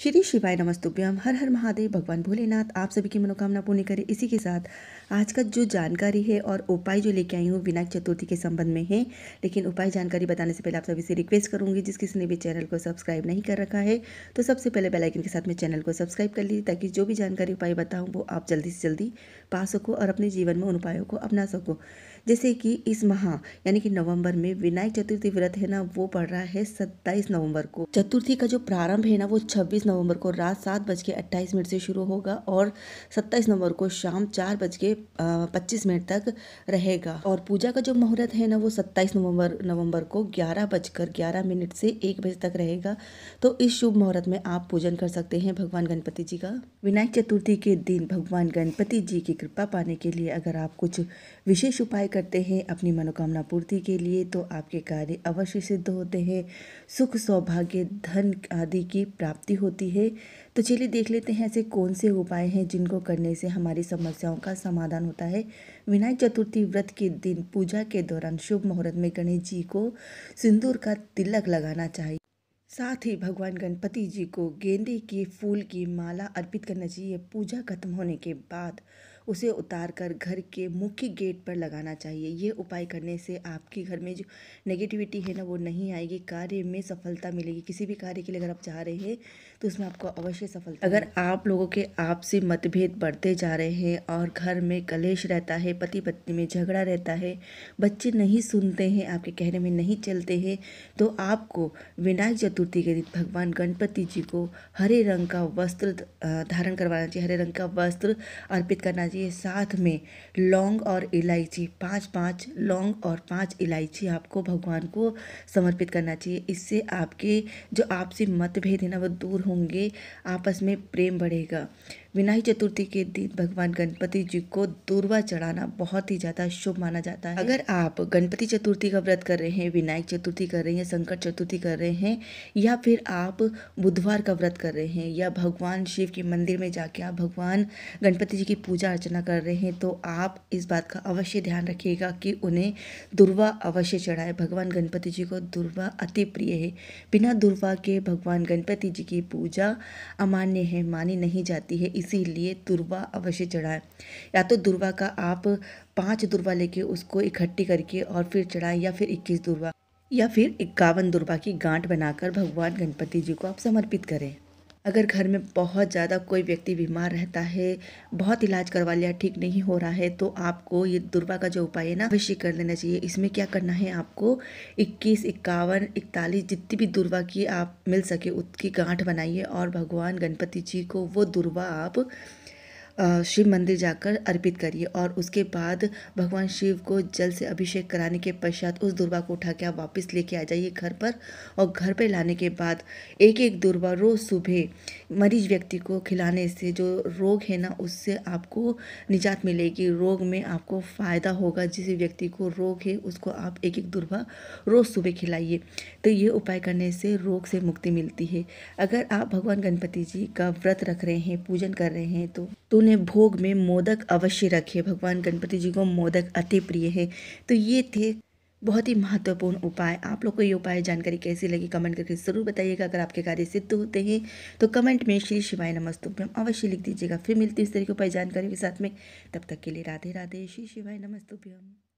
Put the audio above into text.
श्री शिवाय नमस्तुभ्यम हर हर महादेव भगवान भोलेनाथ आप सभी की मनोकामना पूर्ण करें इसी के साथ आज का जो जानकारी है और उपाय जो लेके आई हूँ विनायक चतुर्थी के संबंध में है लेकिन उपाय जानकारी बताने से पहले आप सभी से रिक्वेस्ट करूंगी जिस किसी ने भी चैनल को सब्सक्राइब नहीं कर रखा है तो सबसे पहले बेलाइकन के साथ में चैनल को सब्सक्राइब कर लीजिए ताकि जो भी जानकारी उपाय बताऊँ वो आप जल्दी से जल्दी पा सको और अपने जीवन में उन उपायों को अपना सको जैसे कि इस माह यानी कि नवंबर में विनायक चतुर्थी व्रत है ना वो पड़ रहा है सत्ताईस नवंबर को चतुर्थी का जो प्रारंभ है ना वो छब्बीस 26 नवंबर को रात सात बज के अट्ठाईस मिनट से शुरू होगा और सत्ताईस नवंबर को शाम चार बज के पच्चीस मिनट तक रहेगा और पूजा का जो मुहूर्त है ना वो सत्ताईस नवंबर नवंबर को ग्यारह बजकर ग्यारह मिनट से एक बजे तक रहेगा तो इस शुभ मुहूर्त में आप पूजन कर सकते हैं भगवान गणपति जी का विनायक चतुर्थी के दिन भगवान गणपति जी की कृपा पाने के लिए अगर आप कुछ विशेष उपाय करते हैं अपनी मनोकामना पूर्ति के लिए तो आपके कार्य अवश्य सिद्ध होते हैं सुख सौभाग्य धन आदि की प्राप्ति होती होती है तो चलिए देख लेते हैं ऐसे कौन से उपाय हैं जिनको करने से हमारी समस्याओं का समाधान होता है विनायक चतुर्थी व्रत के दिन पूजा के दौरान शुभ मुहूर्त में गणेश जी को सिंदूर का तिलक लगाना चाहिए साथ ही भगवान गणपति जी को गेंदे के फूल की माला अर्पित करना चाहिए पूजा खत्म होने के बाद उसे उतार कर घर के मुख्य गेट पर लगाना चाहिए ये उपाय करने से आपके घर में जो नेगेटिविटी है ना वो नहीं आएगी कार्य में सफलता मिलेगी किसी भी कार्य के लिए अगर आप चाह रहे हैं तो उसमें आपको अवश्य सफलता अगर आप लोगों के आपसी मतभेद बढ़ते जा रहे हैं और घर में कलेश रहता है पति पत्नी में झगड़ा रहता है बच्चे नहीं सुनते हैं आपके कहने में नहीं चलते हैं तो आपको विनायक चतुर्थी के दिन भगवान गणपति जी को हरे रंग का वस्त्र धारण करवाना चाहिए हरे रंग का वस्त्र अर्पित करना चाहिए साथ में लौंग और इलायची पांच पांच लौंग और पांच इलायची आपको भगवान को समर्पित करना चाहिए इससे आपके जो आपसी मतभेद है ना वो दूर होंगे आपस में प्रेम बढ़ेगा विनायक चतुर्थी के दिन भगवान गणपति जी को दूरवा चढ़ाना बहुत ही ज़्यादा शुभ माना जाता है अगर आप गणपति चतुर्थी का व्रत कर रहे हैं विनायक चतुर्थी कर रहे हैं संकट चतुर्थी कर रहे हैं या फिर आप बुधवार का व्रत कर रहे हैं या भगवान शिव के मंदिर में जाके आप भगवान गणपति जी की पूजा अर्चना कर रहे हैं तो आप इस बात का अवश्य ध्यान रखिएगा कि उन्हें दुर्वा अवश्य चढ़ाए भगवान गणपति जी को दुर्वा अति प्रिय है बिना दुर्वा के भगवान गणपति जी की पूजा अमान्य है मानी नहीं जाती है इसीलिए दुर्वा अवश्य चढ़ाएं या तो दुर्वा का आप पांच दुर्वा लेके उसको इकट्ठी करके और फिर चढ़ाएं या फिर इक्कीस दुर्वा या फिर इक्यावन दुर्वा की गांठ बनाकर भगवान गणपति जी को आप समर्पित करें अगर घर में बहुत ज़्यादा कोई व्यक्ति बीमार रहता है बहुत इलाज करवा लिया ठीक नहीं हो रहा है तो आपको ये दुर्वा का जो उपाय है ना अवश्य कर लेना चाहिए इसमें क्या करना है आपको इक्कीस इक्यावन इकतालीस जितनी भी दुर्वा की आप मिल सके उसकी गांठ बनाइए और भगवान गणपति जी को वो दुर्वा आप शिव मंदिर जाकर अर्पित करिए और उसके बाद भगवान शिव को जल से अभिषेक कराने के पश्चात उस दुर्वा को उठा के आप वापस लेके आ जाइए घर पर और घर पर लाने के बाद एक एक दुर्वा रोज़ सुबह मरीज व्यक्ति को खिलाने से जो रोग है ना उससे आपको निजात मिलेगी रोग में आपको फ़ायदा होगा जिस व्यक्ति को रोग है उसको आप एक एक दुर्भा रोज़ सुबह खिलाइए तो ये उपाय करने से रोग से मुक्ति मिलती है अगर आप भगवान गणपति जी का व्रत रख रहे हैं पूजन कर रहे हैं तो, तो उन्हें भोग में मोदक अवश्य रखें भगवान गणपति जी को मोदक अति प्रिय है तो ये थे बहुत ही महत्वपूर्ण उपाय आप लोग को ये उपाय जानकारी कैसी लगी कमेंट करके ज़रूर बताइएगा अगर आपके कार्य सिद्ध होते हैं तो कमेंट में श्री शिवाय नमस्तुभ्यम अवश्य लिख दीजिएगा फिर मिलती है इस तरह के उपाय जानकारी के साथ में तब तक के लिए राधे राधे श्री शिवाय नमस्तुभ्यम